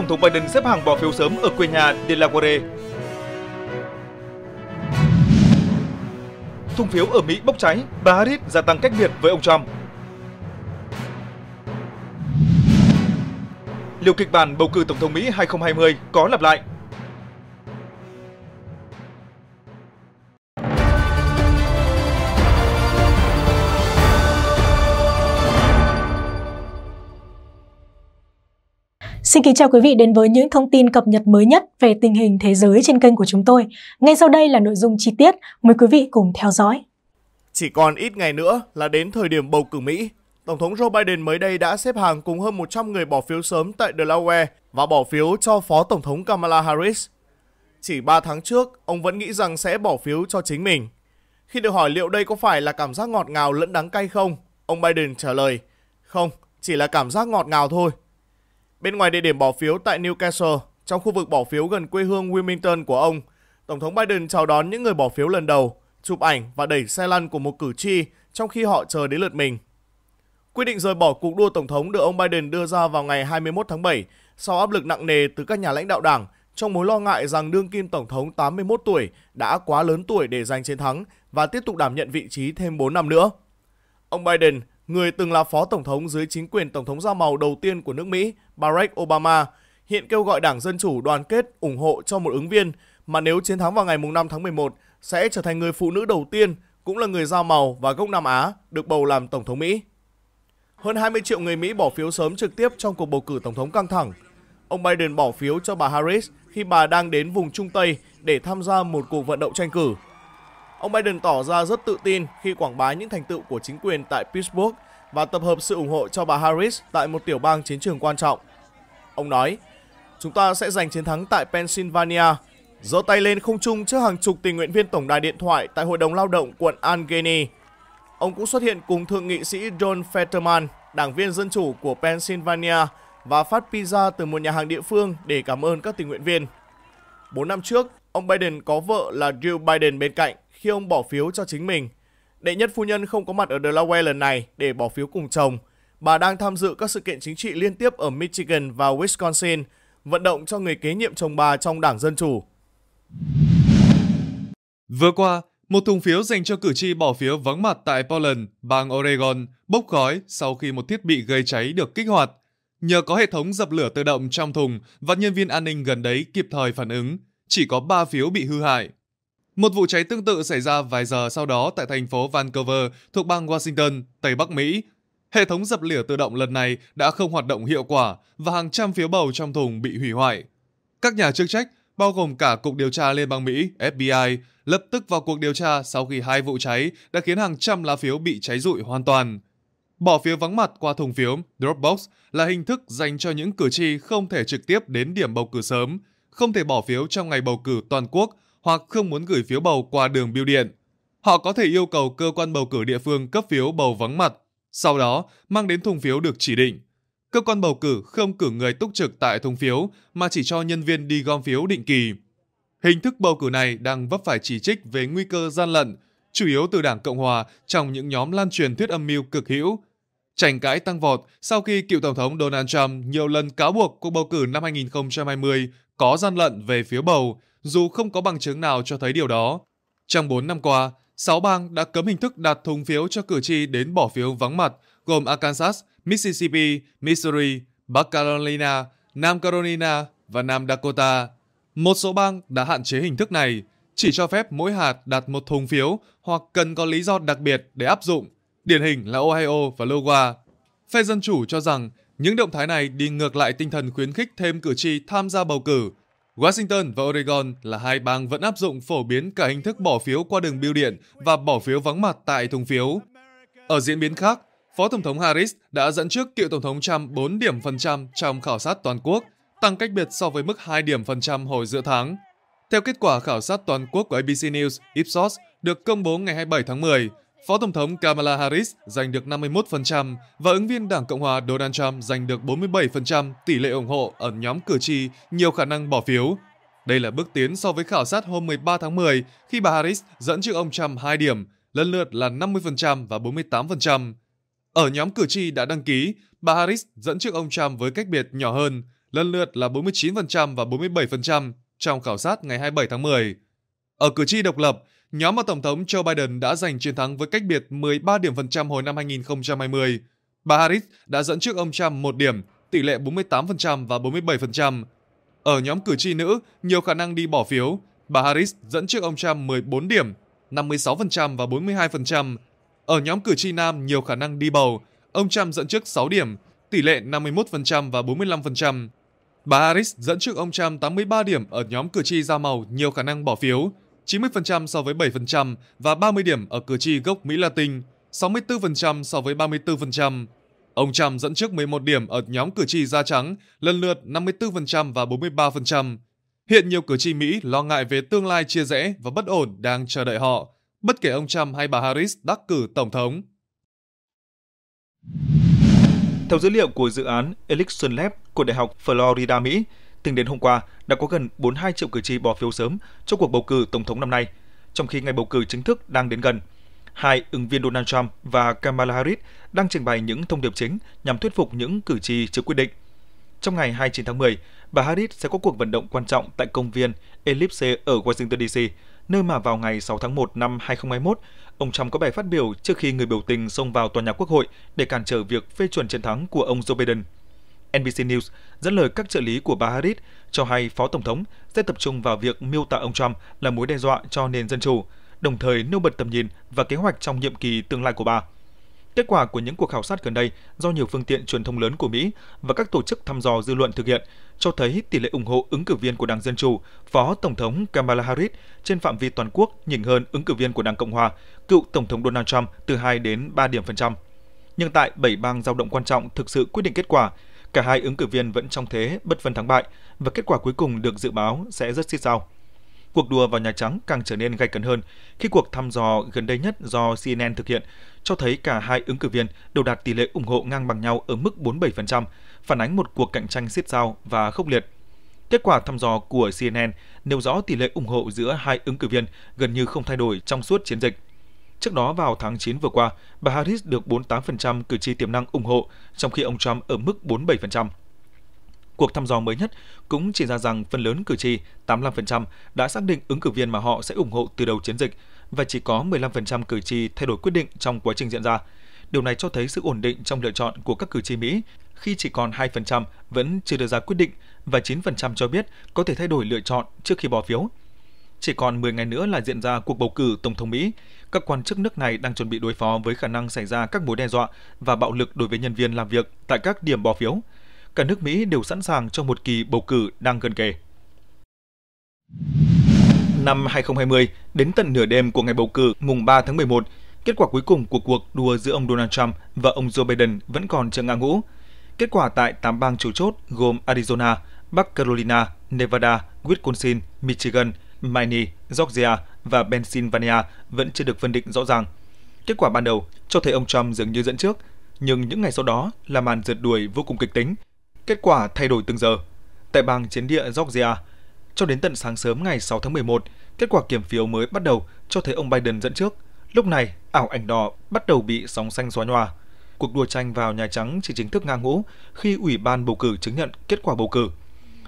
Tổng thống Biden xếp hàng bỏ phiếu sớm ở quê nhà Delaware. Thùng phiếu ở Mỹ bốc cháy, bà Harris gia tăng cách biệt với ông Trump. Liệu kịch bản bầu cử Tổng thống Mỹ 2020 có lặp lại Xin kính chào quý vị đến với những thông tin cập nhật mới nhất về tình hình thế giới trên kênh của chúng tôi. Ngay sau đây là nội dung chi tiết, mời quý vị cùng theo dõi. Chỉ còn ít ngày nữa là đến thời điểm bầu cử Mỹ. Tổng thống Joe Biden mới đây đã xếp hàng cùng hơn 100 người bỏ phiếu sớm tại Delaware và bỏ phiếu cho Phó Tổng thống Kamala Harris. Chỉ 3 tháng trước, ông vẫn nghĩ rằng sẽ bỏ phiếu cho chính mình. Khi được hỏi liệu đây có phải là cảm giác ngọt ngào lẫn đắng cay không, ông Biden trả lời, không, chỉ là cảm giác ngọt ngào thôi, Bên ngoài địa điểm bỏ phiếu tại Newcastle, trong khu vực bỏ phiếu gần quê hương Wilmington của ông, Tổng thống Biden chào đón những người bỏ phiếu lần đầu, chụp ảnh và đẩy xe lăn của một cử tri trong khi họ chờ đến lượt mình. Quyết định rời bỏ cuộc đua Tổng thống được ông Biden đưa ra vào ngày 21 tháng 7 sau áp lực nặng nề từ các nhà lãnh đạo đảng trong mối lo ngại rằng đương kim Tổng thống 81 tuổi đã quá lớn tuổi để giành chiến thắng và tiếp tục đảm nhận vị trí thêm 4 năm nữa. Ông Biden, người từng là phó tổng thống dưới chính quyền tổng thống da màu đầu tiên của nước Mỹ, Barack Obama, hiện kêu gọi Đảng Dân Chủ đoàn kết ủng hộ cho một ứng viên mà nếu chiến thắng vào ngày 5 tháng 11 sẽ trở thành người phụ nữ đầu tiên cũng là người da màu và gốc Nam Á được bầu làm Tổng thống Mỹ. Hơn 20 triệu người Mỹ bỏ phiếu sớm trực tiếp trong cuộc bầu cử Tổng thống căng thẳng. Ông Biden bỏ phiếu cho bà Harris khi bà đang đến vùng Trung Tây để tham gia một cuộc vận động tranh cử. Ông Biden tỏ ra rất tự tin khi quảng bá những thành tựu của chính quyền tại Pittsburgh và tập hợp sự ủng hộ cho bà Harris tại một tiểu bang chiến trường quan trọng. Ông nói, chúng ta sẽ giành chiến thắng tại Pennsylvania, giơ tay lên không trung trước hàng chục tình nguyện viên tổng đài điện thoại tại Hội đồng Lao động quận Allegheny. Ông cũng xuất hiện cùng Thượng nghị sĩ John Fetterman, đảng viên Dân Chủ của Pennsylvania, và phát pizza từ một nhà hàng địa phương để cảm ơn các tình nguyện viên. Bốn năm trước, Ông Biden có vợ là Jill Biden bên cạnh khi ông bỏ phiếu cho chính mình. Đệ nhất phu nhân không có mặt ở Delaware lần này để bỏ phiếu cùng chồng. Bà đang tham dự các sự kiện chính trị liên tiếp ở Michigan và Wisconsin, vận động cho người kế nhiệm chồng bà trong Đảng Dân Chủ. Vừa qua, một thùng phiếu dành cho cử tri bỏ phiếu vắng mặt tại Portland, bang Oregon, bốc khói sau khi một thiết bị gây cháy được kích hoạt. Nhờ có hệ thống dập lửa tự động trong thùng và nhân viên an ninh gần đấy kịp thời phản ứng, chỉ có 3 phiếu bị hư hại. Một vụ cháy tương tự xảy ra vài giờ sau đó tại thành phố Vancouver thuộc bang Washington, Tây Bắc Mỹ. Hệ thống dập lửa tự động lần này đã không hoạt động hiệu quả và hàng trăm phiếu bầu trong thùng bị hủy hoại. Các nhà chức trách, bao gồm cả Cục Điều tra Liên bang Mỹ FBI, lập tức vào cuộc điều tra sau khi hai vụ cháy đã khiến hàng trăm lá phiếu bị cháy rụi hoàn toàn. Bỏ phiếu vắng mặt qua thùng phiếu Dropbox là hình thức dành cho những cử tri không thể trực tiếp đến điểm bầu cử sớm – không thể bỏ phiếu trong ngày bầu cử toàn quốc hoặc không muốn gửi phiếu bầu qua đường bưu điện. Họ có thể yêu cầu cơ quan bầu cử địa phương cấp phiếu bầu vắng mặt, sau đó mang đến thùng phiếu được chỉ định. Cơ quan bầu cử không cử người túc trực tại thùng phiếu mà chỉ cho nhân viên đi gom phiếu định kỳ. Hình thức bầu cử này đang vấp phải chỉ trích về nguy cơ gian lận, chủ yếu từ Đảng Cộng hòa trong những nhóm lan truyền thuyết âm mưu cực hữu. Tranh cãi tăng vọt sau khi cựu Tổng thống Donald Trump nhiều lần cáo buộc cuộc bầu cử năm 2020 có gian lận về phiếu bầu, dù không có bằng chứng nào cho thấy điều đó. Trong 4 năm qua, 6 bang đã cấm hình thức đặt thùng phiếu cho cử tri đến bỏ phiếu vắng mặt, gồm Arkansas, Mississippi, Missouri, Bắc Carolina, Nam Carolina và Nam Dakota. Một số bang đã hạn chế hình thức này, chỉ cho phép mỗi hạt đặt một thùng phiếu hoặc cần có lý do đặc biệt để áp dụng, điển hình là Ohio và Iowa. Phe Dân Chủ cho rằng những động thái này đi ngược lại tinh thần khuyến khích thêm cử tri tham gia bầu cử. Washington và Oregon là hai bang vẫn áp dụng phổ biến cả hình thức bỏ phiếu qua đường bưu điện và bỏ phiếu vắng mặt tại thùng phiếu. Ở diễn biến khác, Phó Tổng thống Harris đã dẫn trước cựu Tổng thống Trump 4 điểm phần trăm trong khảo sát toàn quốc, tăng cách biệt so với mức 2 điểm phần trăm hồi giữa tháng. Theo kết quả khảo sát toàn quốc của ABC News, Ipsos được công bố ngày 27 tháng 10, Phó Tổng thống Kamala Harris giành được 51% và ứng viên Đảng Cộng hòa Donald Trump giành được 47% tỷ lệ ủng hộ ở nhóm cử tri nhiều khả năng bỏ phiếu. Đây là bước tiến so với khảo sát hôm 13 tháng 10 khi bà Harris dẫn trước ông Trump 2 điểm, lần lượt là 50% và 48%. Ở nhóm cử tri đã đăng ký, bà Harris dẫn trước ông Trump với cách biệt nhỏ hơn, lần lượt là 49% và 47% trong khảo sát ngày 27 tháng 10. Ở cử tri độc lập, nhóm mà Tổng thống Joe Biden đã giành chiến thắng với cách biệt 13 điểm phần trăm hồi năm 2020. Bà Harris đã dẫn trước ông Trump một điểm, tỷ lệ 48% và 47%. Ở nhóm cử tri nữ, nhiều khả năng đi bỏ phiếu, bà Harris dẫn trước ông Trump 14 điểm, 56% và 42%. Ở nhóm cử tri nam nhiều khả năng đi bầu, ông Trump dẫn trước 6 điểm, tỷ lệ 51% và 45%. Bà Harris dẫn trước ông Trump 83 điểm ở nhóm cử tri da màu nhiều khả năng bỏ phiếu, 90% so với 7% và 30 điểm ở cử tri gốc Mỹ Latin, 64% so với 34%. Ông Trump dẫn trước 11 điểm ở nhóm cử tri da trắng, lần lượt 54% và 43%. Hiện nhiều cử tri Mỹ lo ngại về tương lai chia rẽ và bất ổn đang chờ đợi họ, bất kể ông Trump hay bà Harris đắc cử tổng thống. Theo dữ liệu của dự án Election Lab của Đại học Florida Mỹ, tính đến hôm qua đã có gần 42 triệu cử tri bỏ phiếu sớm cho cuộc bầu cử tổng thống năm nay, trong khi ngày bầu cử chính thức đang đến gần. Hai ứng viên Donald Trump và Kamala Harris đang trình bày những thông điệp chính nhằm thuyết phục những cử tri chưa quyết định. Trong ngày 29 tháng 10, bà Harris sẽ có cuộc vận động quan trọng tại công viên Ellipse ở Washington DC, nơi mà vào ngày 6 tháng 1 năm 2021, ông Trump có bài phát biểu trước khi người biểu tình xông vào tòa nhà Quốc hội để cản trở việc phê chuẩn chiến thắng của ông Joe Biden – NBC News dẫn lời các trợ lý của bà Harris cho hay Phó Tổng thống sẽ tập trung vào việc miêu tả ông Trump là mối đe dọa cho nền dân chủ, đồng thời nêu bật tầm nhìn và kế hoạch trong nhiệm kỳ tương lai của bà. Kết quả của những cuộc khảo sát gần đây do nhiều phương tiện truyền thông lớn của Mỹ và các tổ chức thăm dò dư luận thực hiện cho thấy tỷ lệ ủng hộ ứng cử viên của Đảng Dân Chủ, Phó Tổng thống Kamala Harris trên phạm vi toàn quốc nhỉnh hơn ứng cử viên của Đảng Cộng Hòa, cựu Tổng thống Donald Trump từ 2 đến 3 điểm phần trăm. Nhưng tại 7 bang giao động quan trọng thực sự quyết định kết quả, Cả hai ứng cử viên vẫn trong thế bất phân thắng bại và kết quả cuối cùng được dự báo sẽ rất xích sao. Cuộc đua vào Nhà Trắng càng trở nên gay cấn hơn khi cuộc thăm dò gần đây nhất do CNN thực hiện cho thấy cả hai ứng cử viên đều đạt tỷ lệ ủng hộ ngang bằng nhau ở mức 47%, phản ánh một cuộc cạnh tranh siết sao và khốc liệt. Kết quả thăm dò của CNN nêu rõ tỷ lệ ủng hộ giữa hai ứng cử viên gần như không thay đổi trong suốt chiến dịch. Trước đó vào tháng 9 vừa qua, bà Harris được 48% cử tri tiềm năng ủng hộ, trong khi ông Trump ở mức 47%. Cuộc thăm dò mới nhất cũng chỉ ra rằng phần lớn cử tri, 85%, đã xác định ứng cử viên mà họ sẽ ủng hộ từ đầu chiến dịch và chỉ có 15% cử tri thay đổi quyết định trong quá trình diễn ra. Điều này cho thấy sự ổn định trong lựa chọn của các cử tri Mỹ khi chỉ còn 2% vẫn chưa đưa ra quyết định và 9% cho biết có thể thay đổi lựa chọn trước khi bỏ phiếu. Chỉ còn 10 ngày nữa là diễn ra cuộc bầu cử Tổng thống Mỹ các quan chức nước này đang chuẩn bị đối phó với khả năng xảy ra các mối đe dọa và bạo lực đối với nhân viên làm việc tại các điểm bỏ phiếu. Cả nước Mỹ đều sẵn sàng cho một kỳ bầu cử đang gần kề. Năm 2020, đến tận nửa đêm của ngày bầu cử mùng 3 tháng 11, kết quả cuối cùng của cuộc đua giữa ông Donald Trump và ông Joe Biden vẫn còn chưa ngã ngũ. Kết quả tại 8 bang chủ chốt gồm Arizona, Bắc Carolina, Nevada, Wisconsin, Michigan, Maine, Georgia và Pennsylvania vẫn chưa được phân định rõ ràng. Kết quả ban đầu cho thấy ông Trump dường như dẫn trước, nhưng những ngày sau đó là màn rượt đuổi vô cùng kịch tính. Kết quả thay đổi từng giờ. Tại bang chiến địa Georgia, cho đến tận sáng sớm ngày 6 tháng 11, kết quả kiểm phiếu mới bắt đầu cho thấy ông Biden dẫn trước. Lúc này, ảo ảnh đỏ bắt đầu bị sóng xanh xóa nhòa. Cuộc đua tranh vào Nhà Trắng chỉ chính thức ngang ngũ khi Ủy ban bầu cử chứng nhận kết quả bầu cử.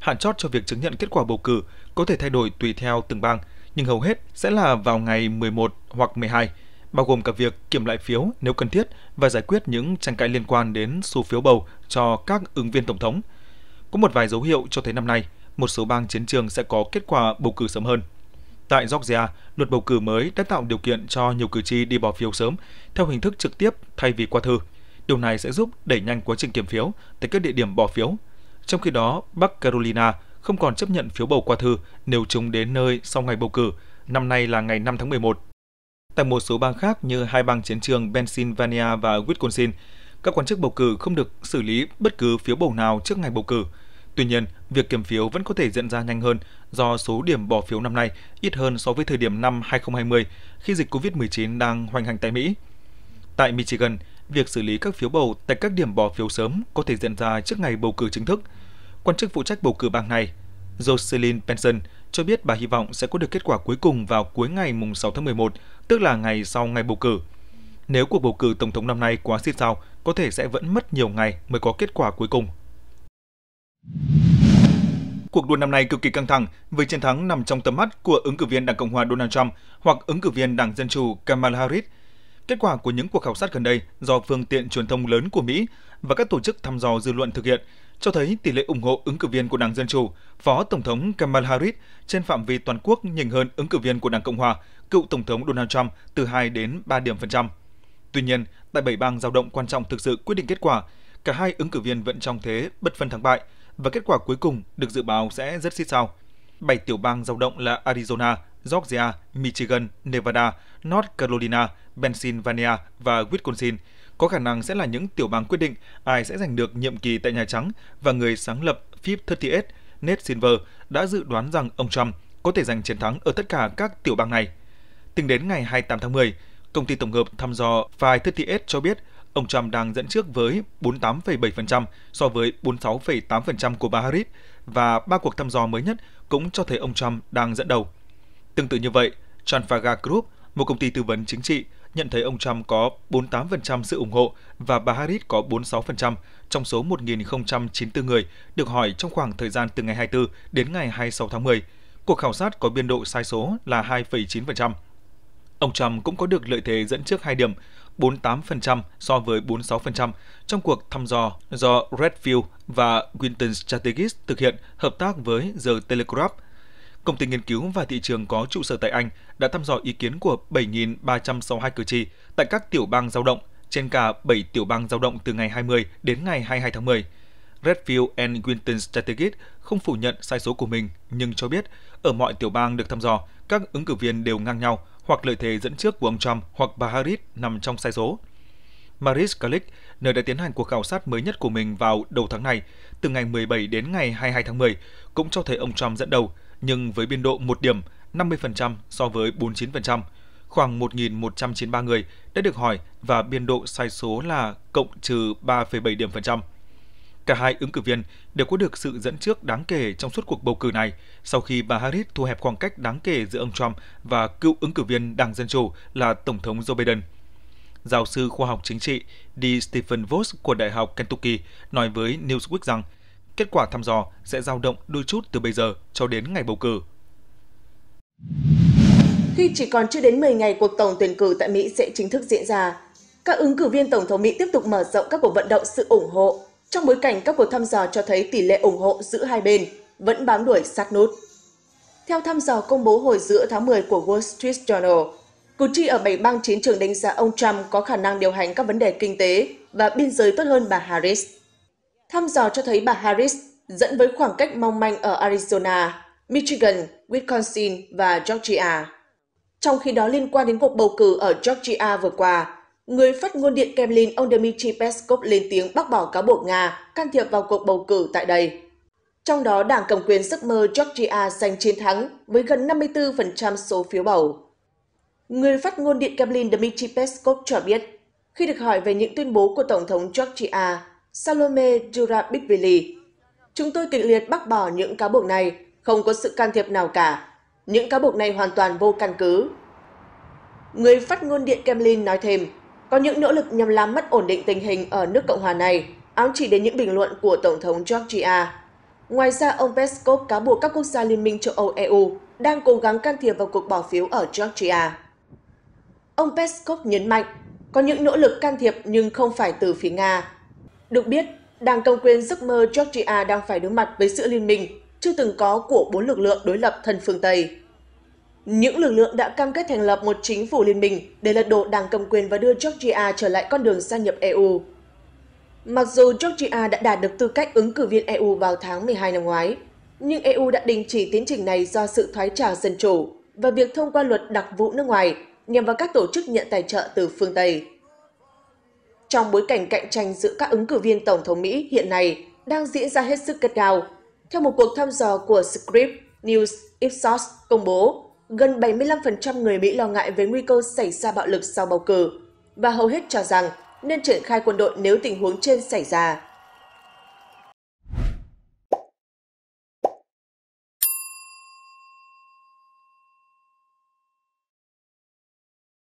Hạn chót cho việc chứng nhận kết quả bầu cử có thể thay đổi tùy theo từng bang – nhưng hầu hết sẽ là vào ngày 11 hoặc 12, bao gồm cả việc kiểm lại phiếu nếu cần thiết và giải quyết những tranh cãi liên quan đến số phiếu bầu cho các ứng viên tổng thống. Có một vài dấu hiệu cho thấy năm nay, một số bang chiến trường sẽ có kết quả bầu cử sớm hơn. Tại Georgia, luật bầu cử mới đã tạo điều kiện cho nhiều cử tri đi bỏ phiếu sớm theo hình thức trực tiếp thay vì qua thư. Điều này sẽ giúp đẩy nhanh quá trình kiểm phiếu tại các địa điểm bỏ phiếu. Trong khi đó, Bắc Carolina không còn chấp nhận phiếu bầu qua thư nếu chúng đến nơi sau ngày bầu cử, năm nay là ngày 5 tháng 11. Tại một số bang khác như hai bang chiến trường Pennsylvania và Wisconsin, các quan chức bầu cử không được xử lý bất cứ phiếu bầu nào trước ngày bầu cử. Tuy nhiên, việc kiểm phiếu vẫn có thể diễn ra nhanh hơn do số điểm bỏ phiếu năm nay ít hơn so với thời điểm năm 2020 khi dịch COVID-19 đang hoành hành tại Mỹ. Tại Michigan, việc xử lý các phiếu bầu tại các điểm bỏ phiếu sớm có thể diễn ra trước ngày bầu cử chính thức – Quan chức phụ trách bầu cử bang này, Jocelyn Benson, cho biết bà hy vọng sẽ có được kết quả cuối cùng vào cuối ngày 6 tháng 11, tức là ngày sau ngày bầu cử. Nếu cuộc bầu cử tổng thống năm nay quá xít sao, có thể sẽ vẫn mất nhiều ngày mới có kết quả cuối cùng. Cuộc đua năm nay cực kỳ căng thẳng với chiến thắng nằm trong tầm mắt của ứng cử viên Đảng Cộng hòa Donald Trump hoặc ứng cử viên Đảng Dân chủ Kamala Harris. Kết quả của những cuộc khảo sát gần đây do phương tiện truyền thông lớn của Mỹ và các tổ chức thăm dò dư luận thực hiện cho thấy tỷ lệ ủng hộ ứng cử viên của Đảng Dân Chủ, Phó Tổng thống Kamala Harris trên phạm vi toàn quốc nhỉnh hơn ứng cử viên của Đảng Cộng Hòa, cựu Tổng thống Donald Trump từ 2 đến 3 điểm phần trăm. Tuy nhiên, tại bảy bang giao động quan trọng thực sự quyết định kết quả, cả hai ứng cử viên vẫn trong thế bất phân thắng bại và kết quả cuối cùng được dự báo sẽ rất xít sao. Bảy tiểu bang giao động là Arizona, Georgia, Michigan, Nevada, North Carolina, Pennsylvania và Wisconsin – có khả năng sẽ là những tiểu bang quyết định ai sẽ giành được nhiệm kỳ tại Nhà Trắng và người sáng lập Phip 38 Ned Silver đã dự đoán rằng ông Trump có thể giành chiến thắng ở tất cả các tiểu bang này. Tính đến ngày 28 tháng 10, công ty tổng hợp thăm dò File 38 cho biết ông Trump đang dẫn trước với 48,7% so với 46,8% của bà Harris và ba cuộc thăm dò mới nhất cũng cho thấy ông Trump đang dẫn đầu. Tương tự như vậy, Trafalgar Group, một công ty tư vấn chính trị, nhận thấy ông Trump có 48% sự ủng hộ và bà Harris có 46% trong số 1.094 người được hỏi trong khoảng thời gian từ ngày 24 đến ngày 26 tháng 10. Cuộc khảo sát có biên độ sai số là 2,9%. Ông Trump cũng có được lợi thế dẫn trước hai điểm, 48% so với 46% trong cuộc thăm dò do Redfield và Winton Strategies thực hiện hợp tác với The Telegraph Công ty nghiên cứu và thị trường có trụ sở tại Anh đã thăm dò ý kiến của 7.362 cử tri tại các tiểu bang giao động trên cả 7 tiểu bang giao động từ ngày 20 đến ngày 22 tháng 10. Redfield and Winton Strategic không phủ nhận sai số của mình, nhưng cho biết ở mọi tiểu bang được thăm dò, các ứng cử viên đều ngang nhau hoặc lợi thế dẫn trước của ông Trump hoặc bà Harris nằm trong sai số. Maris Kalik, nơi đã tiến hành cuộc khảo sát mới nhất của mình vào đầu tháng này, từ ngày 17 đến ngày 22 tháng 10, cũng cho thấy ông Trump dẫn đầu – nhưng với biên độ 1 điểm, 50% so với 49%. Khoảng 1.193 người đã được hỏi và biên độ sai số là cộng trừ 3,7 điểm phần trăm. Cả hai ứng cử viên đều có được sự dẫn trước đáng kể trong suốt cuộc bầu cử này sau khi bà Harris thu hẹp khoảng cách đáng kể giữa ông Trump và cựu ứng cử viên Đảng Dân Chủ là Tổng thống Joe Biden. Giáo sư khoa học chính trị Dee Stephen Voss của Đại học Kentucky nói với Newsweek rằng Kết quả thăm dò sẽ dao động đôi chút từ bây giờ cho đến ngày bầu cử. Khi chỉ còn chưa đến 10 ngày cuộc tổng tuyển cử tại Mỹ sẽ chính thức diễn ra, các ứng cử viên tổng thống Mỹ tiếp tục mở rộng các cuộc vận động sự ủng hộ trong bối cảnh các cuộc thăm dò cho thấy tỷ lệ ủng hộ giữa hai bên vẫn bám đuổi sát nút. Theo thăm dò công bố hồi giữa tháng 10 của Wall Street Journal, cử tri ở bảy bang chiến trường đánh giá ông Trump có khả năng điều hành các vấn đề kinh tế và biên giới tốt hơn bà Harris. Thăm dò cho thấy bà Harris dẫn với khoảng cách mong manh ở Arizona, Michigan, Wisconsin và Georgia. Trong khi đó liên quan đến cuộc bầu cử ở Georgia vừa qua, người phát ngôn điện Kremlin ông Dmitry Peskov lên tiếng bác bỏ cáo buộc Nga can thiệp vào cuộc bầu cử tại đây. Trong đó, đảng cầm quyền giấc mơ Georgia giành chiến thắng với gần 54% số phiếu bầu. Người phát ngôn điện Kremlin Dmitry Peskov cho biết, khi được hỏi về những tuyên bố của Tổng thống Georgia Salome Durabishvili. Chúng tôi kịch liệt bác bỏ những cáo buộc này, không có sự can thiệp nào cả. Những cáo buộc này hoàn toàn vô căn cứ. Người phát ngôn Điện Kremlin nói thêm, có những nỗ lực nhằm làm mất ổn định tình hình ở nước Cộng hòa này, ám chỉ đến những bình luận của Tổng thống Georgia. Ngoài ra, ông Peskov cáo buộc các quốc gia Liên minh châu Âu EU đang cố gắng can thiệp vào cuộc bỏ phiếu ở Georgia. Ông Peskov nhấn mạnh, có những nỗ lực can thiệp nhưng không phải từ phía Nga. Được biết, Đảng Cầm quyền giấc mơ Georgia đang phải đối mặt với sự liên minh chưa từng có của bốn lực lượng đối lập thân phương Tây. Những lực lượng đã cam kết thành lập một chính phủ liên minh để lật đổ đảng cầm quyền và đưa Georgia trở lại con đường gia nhập EU. Mặc dù Georgia đã đạt được tư cách ứng cử viên EU vào tháng 12 năm ngoái, nhưng EU đã đình chỉ tiến trình này do sự thoái trào dân chủ và việc thông qua luật đặc vụ nước ngoài nhằm vào các tổ chức nhận tài trợ từ phương Tây trong bối cảnh cạnh tranh giữa các ứng cử viên Tổng thống Mỹ hiện nay đang diễn ra hết sức gắt gao. Theo một cuộc thăm dò của Script News Ipsos công bố, gần 75% người Mỹ lo ngại về nguy cơ xảy ra bạo lực sau bầu cử và hầu hết cho rằng nên triển khai quân đội nếu tình huống trên xảy ra.